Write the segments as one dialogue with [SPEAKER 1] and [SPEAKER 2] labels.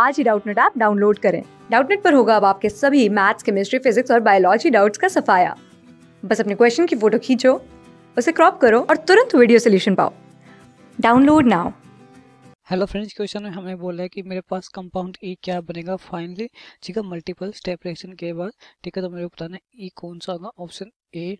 [SPEAKER 1] आज ही Doubtnet app download करें डाउटनेट पर होगा अब आपके सभी मैथ्स केमिस्ट्री फिजिक्स और बायोलॉजी डाउट्स का सफाया बस अपने क्वेश्चन की फोटो खींचो उसे क्रॉप करो और तुरंत वीडियो सोल्यूशन पाओ download now hello friends question में हमें बोला है कि मेरे पास कंपाउंड ई क्या बनेगा फाइनली ठीक है मल्टीपल स्टेप रिएक्शन के बाद ठीक है तो मेरे को बताना ई e कौन सा होगा option A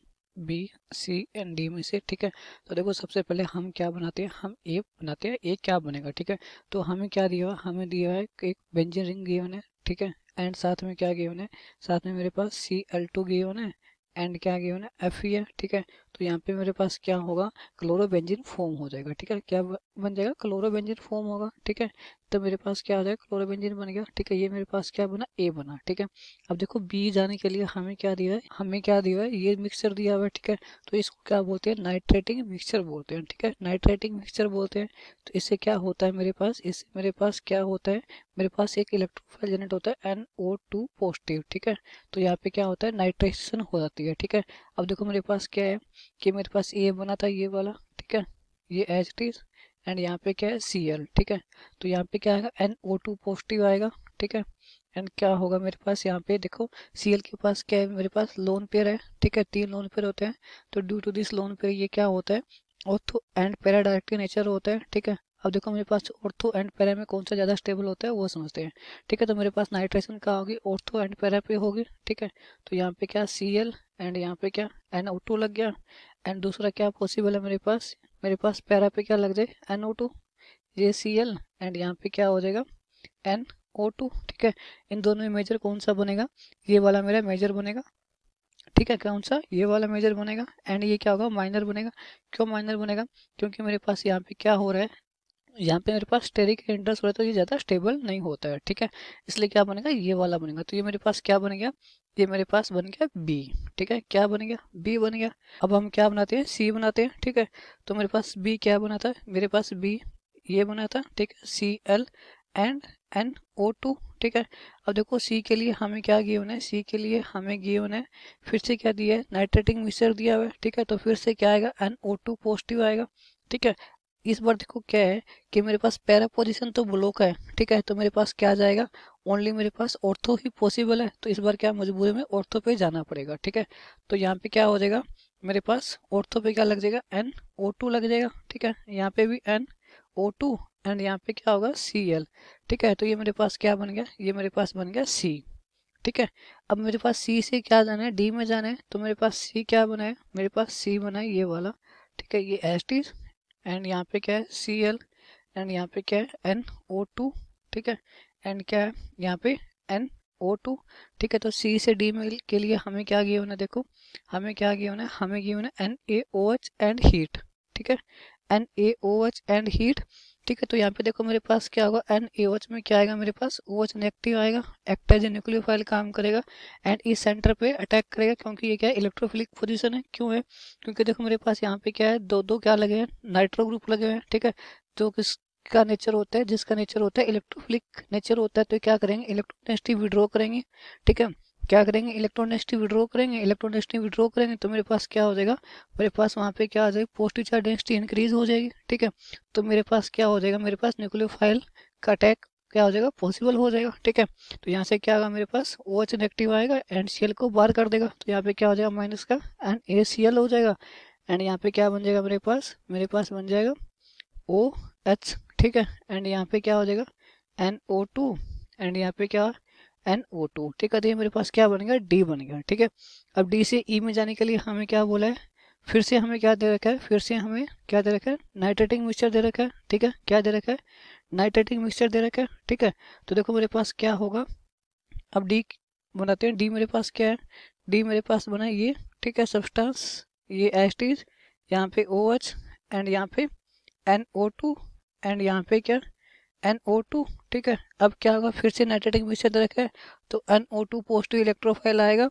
[SPEAKER 1] B C and D में से ठीक है तो देखो सबसे पहले हम क्या बनाते हैं हम ए बनाते हैं ए क्या बनेगा ठीक है तो हमें क्या दिया हुआ हमें दिया है एक बेंजिन रिंग गिवन उन्हें ठीक है एंड साथ में क्या गया उन्हें साथ में मेरे पास सी एल टू गए उन्हें एंड क्या गिवन उन्हें एफ ई है ठीक है तो यहाँ पे मेरे पास क्या होगा क्लोरोबेंजिन फॉर्म हो जाएगा ठीक है क्या बन जाएगा क्लोरोबेंजिन फॉर्म होगा ठीक है तो मेरे पास क्या आ जाएगा क्लोरोबेंजिन बन गया ठीक है ये मेरे पास क्या बना ए बना ठीक है अब देखो बी जाने के लिए हमें क्या दिया है हमें क्या दिया है ये मिक्सचर दिया हुआ है ठीक है तो इसको क्या बोलते हैं नाइट्रेटिंग मिक्सचर बोलते हैं ठीक है नाइट्रेटिंग मिक्सचर बोलते हैं तो इससे क्या होता है मेरे पास इससे मेरे पास क्या होता है मेरे पास एक इलेक्ट्रोफाइल जनरेट होता है एन ओ टू पॉजिटिव ठीक है तो यहाँ पे क्या होता है नाइट्रेशन हो जाती है ठीक है अब देखो मेरे पास क्या है कि मेरे पास ये बना था ये वाला ठीक है ये एच टी एंड यहाँ पे क्या है सी एल ठीक है तो यहाँ पे क्या आएगा एन ओ टू पॉजिटिव आएगा ठीक है एंड क्या होगा मेरे पास यहाँ पे देखो सी एल के पास क्या है मेरे पास लोन पेयर है ठीक है तीन लोन पेयर होते हैं तो due to this lone pair ये क्या होता है ऑर्थो एंड पैराडायरेक्टिव नेचर होता है ठीक है अब देखो मेरे पास ऑर्थो एंड पैरा में कौन सा ज़्यादा स्टेबल होता है वो समझते हैं ठीक है तो मेरे पास नाइट्रेशन कहाँ होगी ऑर्थो एंड पैरा पे होगी ठीक है तो यहाँ पे क्या सी एल एंड यहाँ पे क्या एन ओ टू लग गया एंड दूसरा क्या पॉसिबल है मेरे पास मेरे पास पैरा पे क्या लग जाए एन ओ टू ये सी एल एंड यहाँ पे क्या हो जाएगा एन ओ टू ठीक है इन दोनों में मेजर कौन सा बनेगा ये वाला मेरा मेजर बनेगा ठीक है कौन सा ये वाला मेजर बनेगा एंड ये क्या होगा माइनर बनेगा क्यों माइनर बनेगा क्योंकि मेरे पास यहाँ पे क्या हो रहा है यहाँ पे मेरे पास स्टेरिक इंटरेस्ट हो तो ये ज़्यादा स्टेबल नहीं होता है ठीक है इसलिए क्या बनेगा ये वाला बनेगा तो ये मेरे पास क्या बन गया ये मेरे पास बन गया बी ठीक है क्या बन गया बी बन गया अब हम क्या बनाते हैं सी बनाते हैं ठीक है तो मेरे पास बी क्या बना था मेरे पास बी ये बना था ठीक है C L and N O two ठीक है अब देखो सी के लिए हमें क्या गिवन है सी के लिए हमें गिवन है फिर से क्या दिया है नाइट्रेटिंग मिक्सर दिया हुआ है ठीक है तो फिर से क्या आएगा एन ओ टू पॉजिटिव आएगा ठीक है इस बार देखो क्या है कि मेरे पास पैरा पोजिशन तो ब्लॉक है ठीक है तो मेरे पास क्या जाएगा ओनली मेरे पास ऑर्थो ही पॉसिबल है तो इस बार क्या मजबूरी में ऑर्थो पे जाना पड़ेगा ठीक है तो यहाँ पे क्या हो जाएगा मेरे पास ऑर्थो पे क्या लग जाएगा एन ओ टू लग जाएगा ठीक है यहाँ पे भी एन ओ टू एंड यहाँ पे क्या होगा सी एल ठीक है तो ये मेरे पास क्या बन गया ये मेरे पास बन गया सी ठीक है अब मेरे पास सी से क्या जाना है डी में जाना है तो मेरे पास सी क्या बना है मेरे पास सी बना है ये वाला ठीक है ये एस टीज एंड यहाँ पे क्या है सी एल एंड यहाँ पे क्या है एन ओ टू ठीक है एंड क्या है यहाँ पे एन ओ टू ठीक है तो सी से डी में के लिए हमें क्या किया होना देखो हमें क्या किया होना हमें गिवन होना N A O H and heat ठीक है N A O H and heat ठीक है तो यहाँ पे देखो मेरे पास क्या होगा एन ए वच में क्या आएगा मेरे पास ओ वच नेगेटिव आएगा एक्ट एज ए न्यूक्लियोफाइल काम करेगा एंड इस सेंटर पे अटैक करेगा क्योंकि ये क्या है इलेक्ट्रोफिलिक पोजीशन है क्यों है क्योंकि देखो मेरे पास यहाँ पे क्या है दो दो क्या लगे हैं नाइट्रो ग्रुप लगे हुए हैं ठीक है जो किस का नेचर होता है जिसका नेचर होता है इलेक्ट्रोफिलिक नेचर होता है तो क्या करेंगे इलेक्ट्रोनेस्टी विड्रॉ करेंगे ठीक है क्या करेंगे डेंसिटी विड्रॉ करेंगे इलेक्ट्रोनेगेटिव विड्रॉ करेंगे तो मेरे पास क्या हो जाएगा मेरे पास वहाँ पे क्या आ जाएगा पोस्टिव चार्ज डेंसिटी इंक्रीज हो जाएगी ठीक है तो मेरे पास क्या हो जाएगा मेरे पास फाइल का अटैक क्या हो जाएगा पॉसिबल हो जाएगा ठीक है तो यहाँ से क्या आएगा मेरे पास ओ एच नेगेटिव आएगा एंड सी एल को बार कर देगा तो यहाँ पे क्या हो जाएगा माइनस का एंड ए सी एल हो जाएगा एंड यहाँ पे क्या बन जाएगा मेरे पास मेरे पास बन जाएगा ओ एच ठीक है एंड यहाँ पे क्या हो जाएगा एन ओ टू एंड यहाँ पे क्या एन ओ टू ठीक है तो ये मेरे पास क्या बन गया डी बन गया ठीक है अब डी से ई e में जाने के लिए हमें क्या बोला है फिर से हमें क्या दे रखा है फिर से हमें क्या दे रखा है नाइट्रेटिंग मिक्सचर दे रखा है ठीक है क्या दे रखा है नाइट्रेटिंग मिक्सचर दे रखा है ठीक है तो देखो मेरे पास क्या होगा अब डी बनाते हैं डी मेरे पास क्या है डी मेरे पास बना ये ठीक है सब्सटेंस ये टीज यहाँ पे ओ एच एंड यहाँ पे एन ओ टू एंड यहाँ पे क्या एन ओ टू ठीक है अब क्या होगा फिर से नाइट्रेटिक मिक्सचर दे रखा है तो N O two positive electrophile आएगा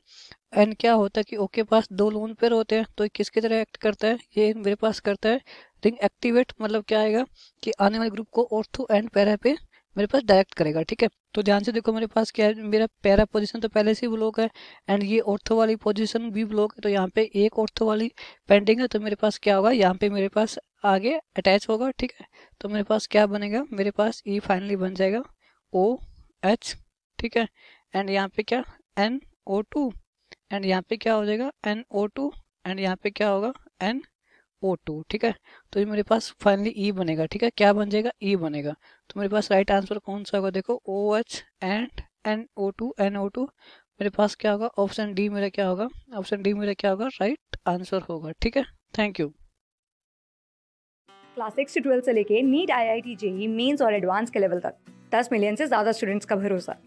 [SPEAKER 1] एन क्या होता है कि ओके पास दो लोन पेयर होते हैं तो किसकी तरह एक्ट करता है ये मेरे पास करता है रिंग एक्टिवेट मतलब क्या आएगा कि आने वाले ग्रुप को ऑर्थो एंड पैरा पे मेरे पास डायरेक्ट करेगा ठीक है तो ध्यान से देखो मेरे पास क्या है मेरा पैरा पोजीशन तो पहले से ही ब्लॉक है एंड ये ऑर्थो वाली पोजीशन भी ब्लॉक है तो यहाँ पे एक ऑर्थो वाली पेंटिंग है तो मेरे पास क्या होगा यहाँ पे मेरे पास आगे अटैच होगा ठीक है तो मेरे पास क्या बनेगा मेरे पास ई e फाइनली बन जाएगा ओ एच ठीक है एंड यहाँ पे क्या एन ओ टू एंड यहाँ पे क्या हो जाएगा एन ओ टू एंड यहाँ पे क्या होगा एन ओ टू ठीक है तो ये मेरे पास फाइनली ई e बनेगा ठीक है क्या बन जाएगा ई e बनेगा तो मेरे पास राइट आंसर कौन सा होगा देखो O H and N O two N O two मेरे पास क्या होगा ऑप्शन डी मेरा क्या होगा ऑप्शन डी मेरा क्या होगा राइट आंसर होगा ठीक है thank you class six twelfth से लेके NEET I I T JEE mains और एडवांस के लेवल तक दस मिलियन से ज़्यादा स्टूडेंट्स का भरोसा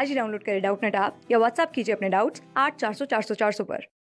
[SPEAKER 1] आज ही डाउनलोड करें डाउट नेट आप या व्हाट्सअप कीजिए अपने डाउट्स आठ चार सौ चार सौ चार सौ पर